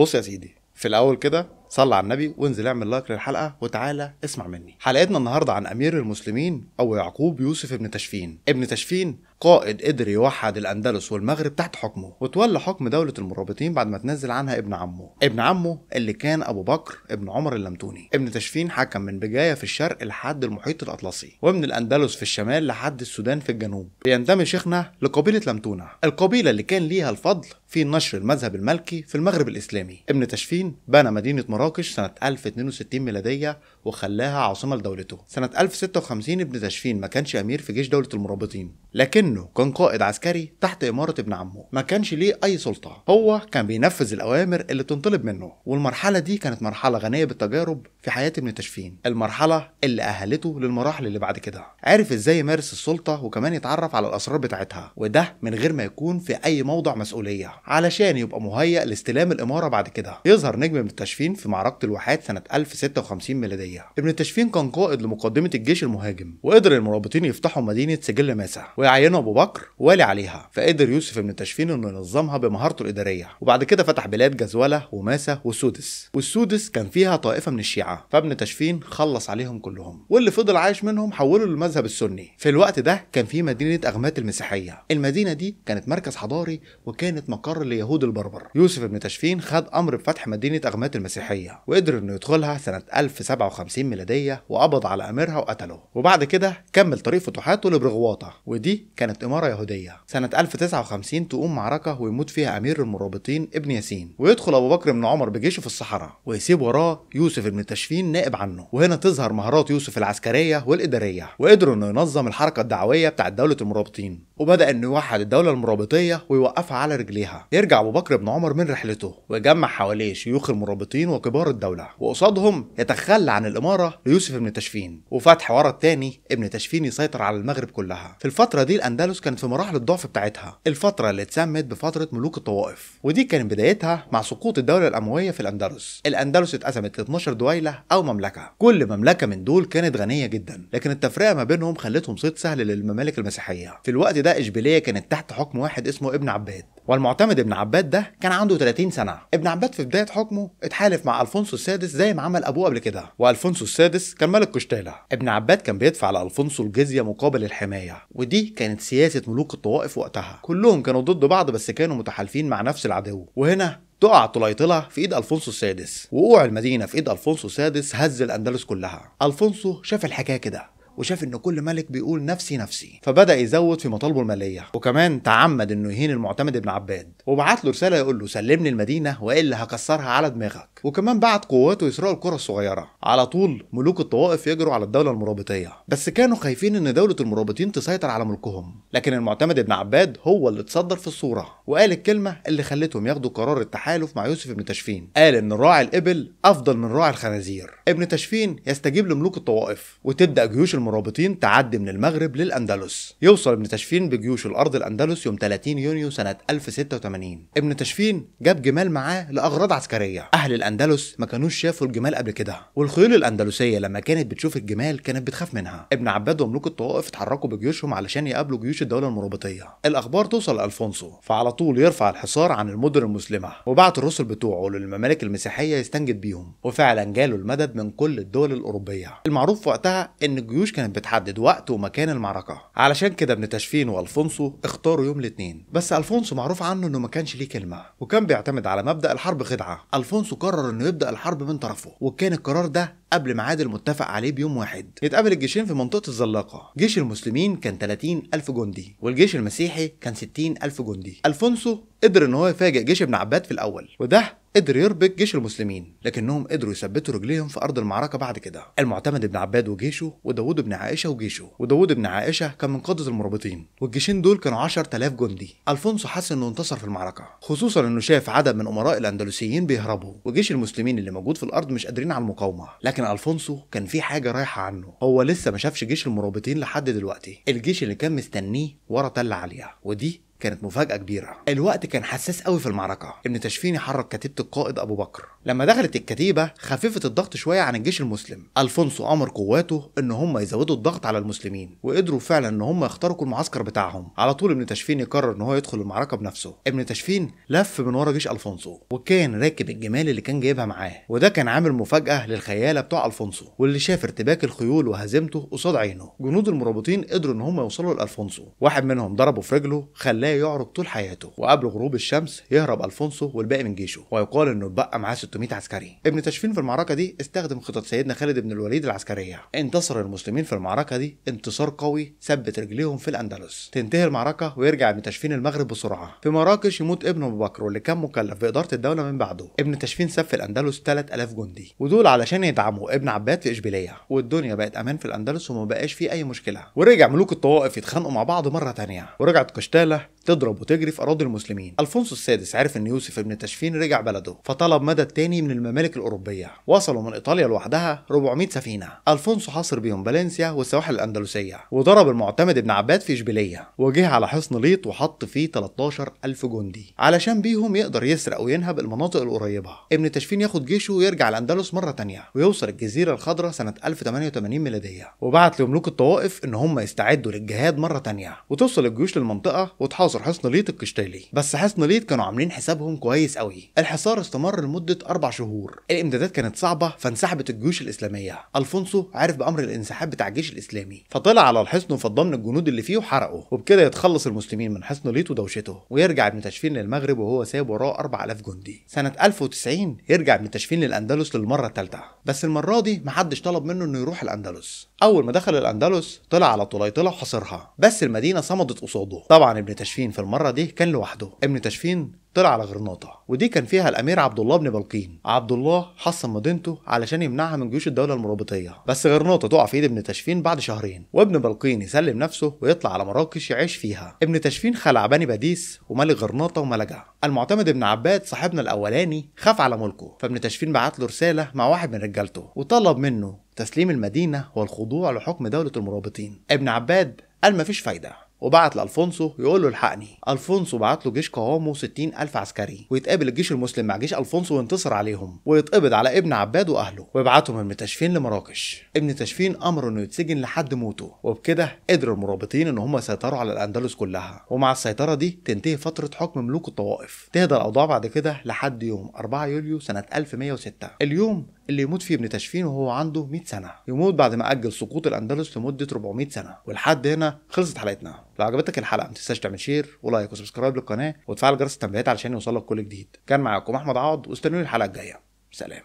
بص يا سيدي في الاول كده صلى على النبي وانزل اعمل لايك للحلقه وتعالى اسمع مني حلقتنا النهارده عن امير المسلمين ابو يعقوب يوسف ابن تشفين ابن تشفين قائد قدر يوحد الاندلس والمغرب تحت حكمه وتولى حكم دوله المرابطين بعد ما تنزل عنها ابن عمه ابن عمه اللي كان ابو بكر ابن عمر اللمتوني ابن تشفين حكم من بجايه في الشرق لحد المحيط الاطلسي ومن الاندلس في الشمال لحد السودان في الجنوب بينتمي شيخنا لقبيله لمتونه القبيله اللي كان ليها الفضل في نشر المذهب المالكي في المغرب الإسلامي ابن تشفين بنى مدينة مراكش سنة 1062 ميلادية وخلاها عاصمة لدولته سنة 1056 ابن تشفين ما كانش أمير في جيش دولة المرابطين لكنه كان قائد عسكري تحت إمارة ابن عمه ما كانش ليه أي سلطة هو كان بينفذ الأوامر اللي بتنطلب منه والمرحلة دي كانت مرحلة غنية بالتجارب في حياة ابن تشفين المرحلة اللي أهلته للمراحل اللي بعد كده عرف إزاي يمارس السلطة وكمان يتعرف على الأسرار بتاعتها وده من غير ما يكون في أي موضع مسؤولية علشان يبقى مهيأ لاستلام الإمارة بعد كده يظهر نجم ابن التشفين في معركة الواحات سنة 1056 ميلادية ابن التشفين كان قائد لمقدمة الجيش المهاجم وقدر المرابطين يفتحوا مدينة سجل ماسة ويعينوا أبو بكر والي عليها فقدر يوسف ابن التشفين إنه ينظمها بمهارته الإدارية وبعد كده فتح بلاد جزولة وماسة والسودس والسودس كان فيها طائفة من الشيعة فابن تشفين خلص عليهم كلهم واللي فضل عايش منهم حوله للمذهب السني في الوقت ده كان في مدينة أغمات المسيحية المدينة دي كانت مركز حضاري وكانت مقر مقر ليهود البربر يوسف بن تشفين خد امر بفتح مدينه اغمات المسيحيه وقدر انه يدخلها سنه 1057 ميلاديه وقبض على اميرها وقتله وبعد كده كمل طريق فتوحاته لبرغواطه ودي كانت اماره يهوديه سنه 1059 تقوم معركه ويموت فيها امير المرابطين ابن ياسين ويدخل ابو بكر بن عمر بجيشه في الصحراء ويسيب وراه يوسف بن تشفين نائب عنه وهنا تظهر مهارات يوسف العسكريه والاداريه وقدر انه ينظم الحركه الدعويه بتاعت دوله المرابطين وبدا انه يوحد الدوله المرابطيه ويوقفها على رجليها يرجع ابو بكر بن عمر من رحلته ويجمع حواليه شيوخ المرابطين وكبار الدوله وقصادهم يتخلى عن الاماره ليوسف بن تشفين وفتح ورا الثاني ابن تشفين يسيطر على المغرب كلها في الفتره دي الاندلس كانت في مراحل الضعف بتاعتها الفتره اللي اتسمت بفتره ملوك الطوائف ودي كانت بدايتها مع سقوط الدوله الامويه في الاندلس الاندلس اتقسمت ل 12 دويله او مملكه كل مملكه من دول كانت غنيه جدا لكن التفرقه ما بينهم خلتهم صيد سهل للممالك المسيحيه في الوقت ده اشبيليه كانت تحت حكم واحد اسمه ابن عباد والمعتمد ابن عباد ده كان عنده 30 سنة ابن عباد في بداية حكمه اتحالف مع ألفونسو السادس زي ما عمل أبوه قبل كده وألفونسو السادس كان ملك قشتالة ابن عباد كان بيدفع لألفونسو الجزية مقابل الحماية ودي كانت سياسة ملوك الطوائف وقتها كلهم كانوا ضد بعض بس كانوا متحالفين مع نفس العدو وهنا تقع طليطلة في ايد الفونسو السادس وقوع المدينه في ايد الفونسو السادس هز الاندلس كلها الفونسو شاف الحكايه كده وشاف ان كل ملك بيقول نفسي نفسي فبدا يزود في مطالبه الماليه وكمان تعمد انه يهين المعتمد ابن عباد وبعت له رساله يقول له سلمني المدينه والا هكسرها على دماغك وكمان بعت قواته يسرقوا القرى الصغيره على طول ملوك الطوائف يجروا على الدوله المرابطيه بس كانوا خايفين ان دوله المرابطين تسيطر على ملكهم لكن المعتمد ابن عباد هو اللي اتصدر في الصوره وقال الكلمه اللي خلتهم ياخدوا قرار التحالف مع يوسف ابن تشفين قال ان راعي الابل افضل من راعي الخنازير ابن تشفين يستجيب لملوك الطوائف وتبدا جيوش المرابطين المرابطين تعدي من المغرب للأندلس يوصل ابن تشفين بجيوش الأرض الأندلس يوم 30 يونيو سنة 1086 ابن تشفين جاب جمال معاه لأغراض عسكرية أهل الأندلس ما كانوش شافوا الجمال قبل كده والخيول الأندلسية لما كانت بتشوف الجمال كانت بتخاف منها ابن عباد وملوك الطوائف اتحركوا بجيوشهم علشان يقابلوا جيوش الدولة المرابطية الأخبار توصل لألفونسو فعلى طول يرفع الحصار عن المدن المسلمة وبعت الرسل بتوعه للممالك المسيحية يستنجد بيهم وفعلا جاله المدد من كل الدول الأوروبية المعروف وقتها إن الجيوش كانت بتحدد وقت ومكان المعركة علشان كده ابن تشفين والفونسو اختاروا يوم الاثنين بس الفونسو معروف عنه انه ما كانش ليه كلمة وكان بيعتمد على مبدأ الحرب خدعة الفونسو قرر انه يبدأ الحرب من طرفه وكان القرار ده قبل ميعاد المتفق عليه بيوم واحد يتقابل الجيشين في منطقه الزلاقه جيش المسلمين كان 30 ألف جندي والجيش المسيحي كان 60 ألف جندي الفونسو قدر ان هو يفاجئ جيش ابن عباد في الاول وده قدر يربك جيش المسلمين لكنهم قدروا يثبتوا رجليهم في ارض المعركه بعد كده المعتمد ابن عباد وجيشه وداوود ابن عائشه وجيشه وداوود ابن عائشه كان من قاده المرابطين والجيشين دول كانوا 10000 جندي الفونسو حس انه انتصر في المعركه خصوصا انه شاف عدد من امراء الاندلسيين بيهربوا وجيش المسلمين اللي موجود في الارض مش قادرين على المقاومه لكن لكن الفونسو كان في حاجه رايحه عنه هو لسه ما شافش جيش المرابطين لحد دلوقتي الجيش اللي كان مستنيه ورا تل عليا ودي كانت مفاجأة كبيرة الوقت كان حساس قوي في المعركة ابن تشفيني حرك كتيبة القائد أبو بكر لما دخلت الكتيبة خففت الضغط شوية عن الجيش المسلم ألفونسو أمر قواته إن هم يزودوا الضغط على المسلمين وقدروا فعلا إن هم يخترقوا المعسكر بتاعهم على طول ابن تشفيني يقرر إن هو يدخل المعركة بنفسه ابن تشفين لف من ورا جيش ألفونسو وكان راكب الجمال اللي كان جايبها معاه وده كان عامل مفاجأة للخيالة بتوع ألفونسو واللي شاف ارتباك الخيول وهزيمته قصاد عينه جنود المرابطين قدروا إن هم يوصلوا لألفونسو واحد منهم ضربه في رجله خلاه خلاه يعرج طول حياته وقبل غروب الشمس يهرب الفونسو والباقي من جيشه ويقال انه اتبقى معاه 600 عسكري ابن تشفين في المعركه دي استخدم خطط سيدنا خالد بن الوليد العسكريه انتصر المسلمين في المعركه دي انتصار قوي ثبت رجليهم في الاندلس تنتهي المعركه ويرجع ابن تشفين المغرب بسرعه في مراكش يموت ابن ابو بكر واللي كان مكلف باداره الدوله من بعده ابن تشفين سف في الاندلس 3000 جندي ودول علشان يدعموا ابن عباد في اشبيليه والدنيا بقت امان في الاندلس وما بقاش فيه اي مشكله ورجع ملوك الطوائف يتخانقوا مع بعض مره تانية ورجعت قشتاله تضرب وتجري في اراضي المسلمين الفونسو السادس عرف ان يوسف ابن تشفين رجع بلده فطلب مدد تاني من الممالك الاوروبيه وصلوا من ايطاليا لوحدها 400 سفينه الفونسو حاصر بيهم فالنسيا والسواحل الاندلسيه وضرب المعتمد ابن عباد في اشبيليه وجه على حصن ليط وحط فيه 13000 جندي علشان بيهم يقدر يسرق وينهب المناطق القريبه ابن تشفين ياخد جيشه ويرجع الاندلس مره تانية ويوصل الجزيره الخضراء سنه 1088 ميلاديه وبعت لملوك الطوائف ان هم يستعدوا للجهاد مره تانية وتوصل الجيوش للمنطقه وتحاصر عناصر حصن ليت القشتالي بس حصن ليت كانوا عاملين حسابهم كويس قوي الحصار استمر لمده اربع شهور الامدادات كانت صعبه فانسحبت الجيوش الاسلاميه الفونسو عرف بامر الانسحاب بتاع الجيش الاسلامي فطلع على الحصن وفضى من الجنود اللي فيه وحرقه وبكده يتخلص المسلمين من حصن ليت ودوشته ويرجع ابن تشفين للمغرب وهو سايب وراه 4000 جندي سنه 1090 يرجع ابن تشفين للاندلس للمره الثالثه بس المره دي محدش طلب منه انه يروح الاندلس اول ما دخل الاندلس طلع على طليطله وحصرها بس المدينه صمدت قصاده طبعا ابن تشفين في المره دي كان لوحده ابن تشفين طلع على غرناطة ودي كان فيها الامير عبد الله بن بلقين عبد الله حصن مدينته علشان يمنعها من جيوش الدوله المرابطيه بس غرناطة تقع في ايد ابن تشفين بعد شهرين وابن بلقين يسلم نفسه ويطلع على مراكش يعيش فيها ابن تشفين خلع بني باديس وملك غرناطة وملجها المعتمد ابن عباد صاحبنا الاولاني خاف على ملكه فابن تشفين بعت له رساله مع واحد من رجالته وطلب منه تسليم المدينه والخضوع لحكم دوله المرابطين ابن عباد قال مفيش فايده وبعت لألفونسو يقول له الحقني ألفونسو بعت له جيش قوامه 60 ألف عسكري ويتقابل الجيش المسلم مع جيش ألفونسو وينتصر عليهم ويتقبض على ابن عباد وأهله ويبعتهم من تشفين لمراكش ابن تشفين امر إنه يتسجن لحد موته وبكده قدر المرابطين إن هم يسيطروا على الأندلس كلها ومع السيطرة دي تنتهي فترة حكم ملوك الطوائف تهدى الأوضاع بعد كده لحد يوم 4 يوليو سنة 1106 اليوم اللي يموت فيه ابن تاشفين وهو عنده 100 سنه يموت بعد ما اجل سقوط الاندلس لمده 400 سنه ولحد هنا خلصت حلقتنا لو عجبتك الحلقه ما تنساش تعمل شير ولايك وسبسكرايب للقناه وتفعل جرس التنبيهات علشان يوصلك كل جديد كان معاكم احمد عوض واستنوني الحلقه الجايه سلام